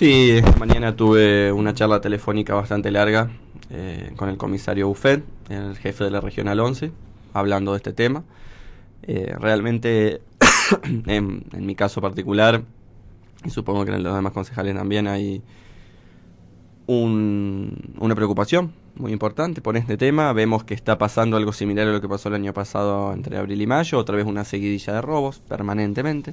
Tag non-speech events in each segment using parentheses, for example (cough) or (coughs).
Sí, esta mañana tuve una charla telefónica bastante larga eh, con el comisario Buffet, el jefe de la Regional 11, hablando de este tema. Eh, realmente, (coughs) en, en, mi caso particular, y supongo que en los demás concejales también hay un, una preocupación muy importante por este tema. Vemos que está pasando algo similar a lo que pasó el año pasado entre abril y mayo, otra vez una seguidilla de robos permanentemente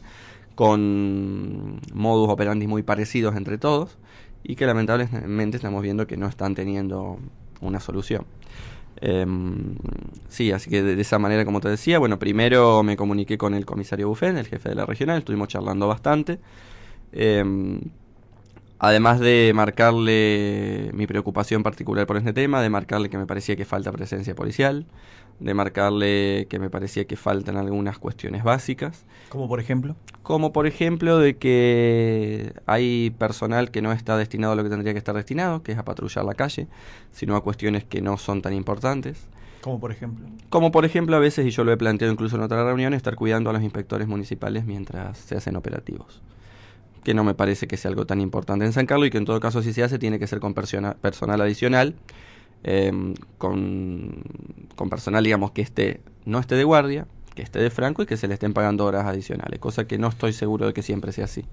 con modus operandi muy parecidos entre todos y que lamentablemente estamos viendo que no están teniendo una solución. Em, sí, así que de, esa manera, como te decía, bueno, primero me comuniqué con el comisario Buffet, el jefe de la regional, estuvimos charlando bastante. Em, además de marcarle mi preocupación particular por este tema, de marcarle que me parecía que falta presencia policial, de marcarle que me parecía que faltan algunas cuestiones básicas. ¿Como por ejemplo? Como por ejemplo de que hay personal que no está destinado a lo que tendría que estar destinado, que es a patrullar la calle, sino a cuestiones que no son tan importantes. Como por ejemplo. Como por ejemplo a veces, y yo lo he planteado incluso en otra reunión, estar cuidando a los inspectores municipales mientras se hacen operativos que no me parece que sea algo tan importante en San Carlos y que en todo caso si se hace tiene que ser con persona, personal adicional Em, con, personal, digamos, que esté, no esté de guardia, que esté de franco y que se le estén pagando horas adicionales, cosa que no estoy seguro de que siempre sea así.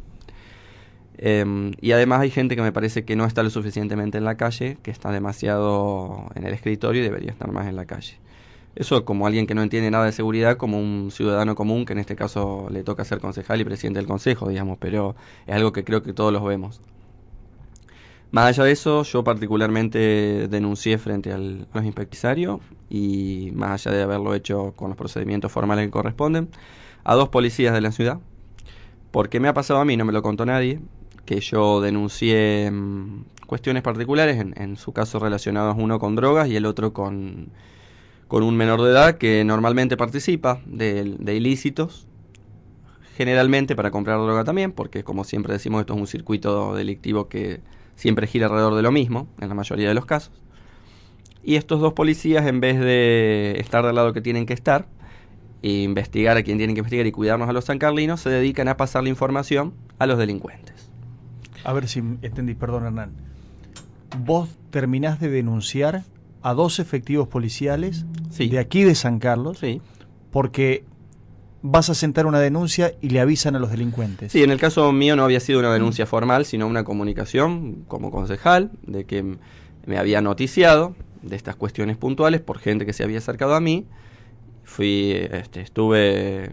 Em, y además hay gente que me parece que no está lo suficientemente en la calle, que está demasiado en el escritorio y debería estar más en la calle. Eso como alguien que no entiende nada de seguridad, como un ciudadano común, que en este caso le toca ser concejal y presidente del consejo, digamos, pero es algo que creo que todos los vemos. Más allá de eso, yo particularmente denuncié frente al, a los inspectarios y más allá de haberlo hecho con los procedimientos formales que corresponden, a dos policías de la ciudad, porque me ha pasado a mí, no me lo contó nadie, que yo denuncié mm, cuestiones particulares, en, en su caso relacionados uno con drogas y el otro con, con un menor de edad que normalmente participa de, ilícitos, generalmente para comprar droga también, porque como siempre decimos, esto es un circuito delictivo que siempre gira alrededor de lo mismo, en la mayoría de los casos. Y estos dos policías, en vez de estar del lado que tienen que estar, e investigar a quien tienen que investigar y cuidarnos a los sancarlinos, se dedican a pasar la información a los delincuentes. A ver si entendí, perdón Hernán. Vos terminás de denunciar a dos efectivos policiales de aquí de San Carlos, porque vas a sentar una denuncia y le avisan a los delincuentes. Sí, en el caso mío no había sido una denuncia formal, sino una comunicación como concejal de que me había noticiado de estas cuestiones puntuales por gente que se había acercado a mí. Fui, este, estuve eh,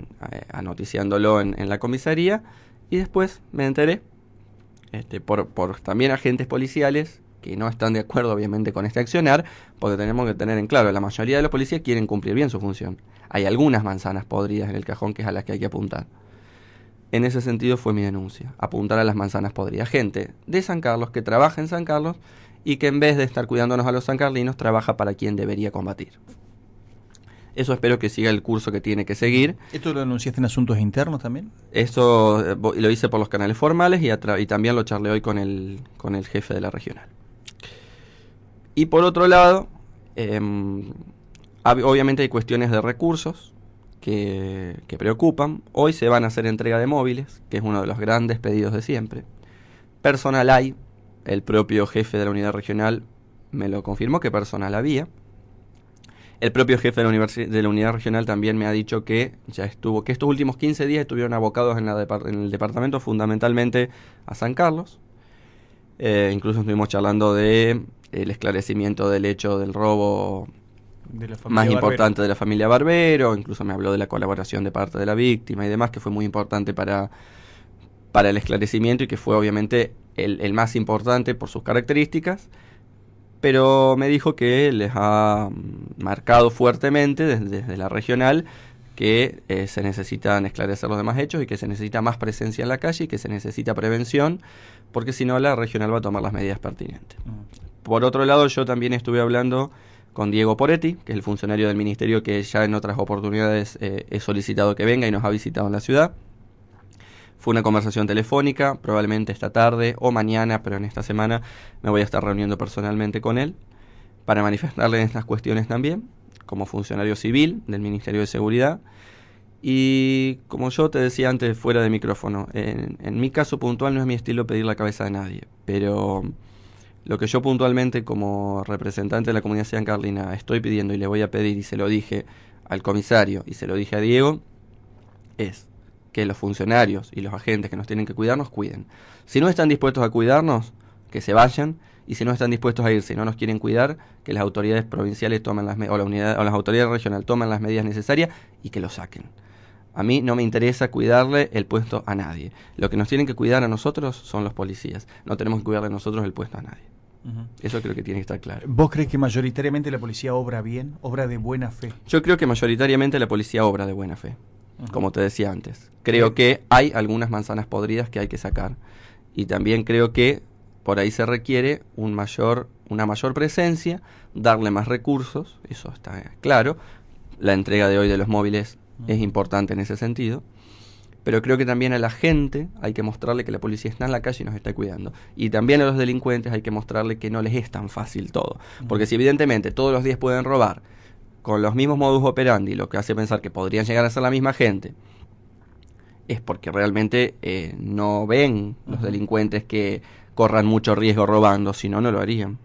anoticiándolo en, la comisaría y después me enteré este, por, por también agentes policiales que no están de acuerdo obviamente con este accionar, porque tenemos que tener en claro, la mayoría de los policías quieren cumplir bien su función. Hay algunas manzanas podridas en el cajón que es a las que hay que apuntar. En ese sentido fue mi denuncia, apuntar a las manzanas podridas. Gente de San Carlos que trabaja en San Carlos y que en vez de estar cuidándonos a los sancarlinos, trabaja para quien debería combatir. Eso espero que siga el curso que tiene que seguir. ¿Esto lo denunciaste en asuntos internos también? Eso eh, lo hice por los canales formales y, y también lo charlé hoy con el, con el jefe de la regional. Y por otro lado, em, obviamente hay cuestiones de recursos que, preocupan. Hoy se van a hacer entrega de móviles, que es uno de los grandes pedidos de siempre. Personal hay, el propio jefe de la unidad regional me lo confirmó que personal había. El propio jefe de la, de la unidad regional también me ha dicho que ya estuvo, que estos últimos 15 días estuvieron abocados en, el departamento fundamentalmente a San Carlos. Eh, incluso estuvimos charlando de el esclarecimiento del hecho del robo más importante de la familia Barbero, incluso me habló de la colaboración de parte de la víctima y demás, que fue muy importante para, para el esclarecimiento y que fue obviamente el, más importante por sus características, pero me dijo que les ha marcado fuertemente desde, la regional que eh, se necesitan esclarecer los demás hechos y que se necesita más presencia en la calle y que se necesita prevención, porque si no la regional va a tomar las medidas pertinentes. Ah. Por otro lado, yo también estuve hablando con Diego Poretti, que es el funcionario del ministerio que ya en otras oportunidades eh, he solicitado que venga y nos ha visitado en la ciudad. Fue una conversación telefónica, probablemente esta tarde o mañana, pero en esta semana me voy a estar reuniendo personalmente con él para manifestarle estas cuestiones también, como funcionario civil del Ministerio de Seguridad. Y como yo te decía antes fuera de micrófono, en, en mi caso puntual no es mi estilo pedir la cabeza de nadie, pero lo que yo puntualmente como representante de la comunidad San Carlina estoy pidiendo y le voy a pedir y se lo dije al comisario y se lo dije a Diego es que los funcionarios y los agentes que nos tienen que cuidar nos cuiden. Si no están dispuestos a cuidarnos, que se vayan y si no están dispuestos a ir, si no nos quieren cuidar, que las autoridades provinciales tomen las o la unidad o las autoridades regionales tomen las medidas necesarias y que lo saquen. A mí no me interesa cuidarle el puesto a nadie. Lo que nos tienen que cuidar a nosotros son los policías. No tenemos que cuidarle nosotros el puesto a nadie. Eso creo que tiene que estar claro. ¿Vos crees que mayoritariamente la policía obra bien, obra de buena fe? Yo creo que mayoritariamente la policía obra de buena fe, como te decía antes. Creo que hay algunas manzanas podridas que hay que sacar y también creo que por ahí se requiere un mayor, una mayor presencia, darle más recursos, eso está claro. La entrega de hoy de los móviles es importante en ese sentido pero creo que también a la gente hay que mostrarle que la policía está en la calle y nos está cuidando. Y también a los delincuentes hay que mostrarle que no les es tan fácil todo. Porque si evidentemente todos los días pueden robar con los mismos modus operandi, lo que hace pensar que podrían llegar a ser la misma gente, es porque realmente eh, no ven los delincuentes que corran mucho riesgo robando, si no, no lo harían.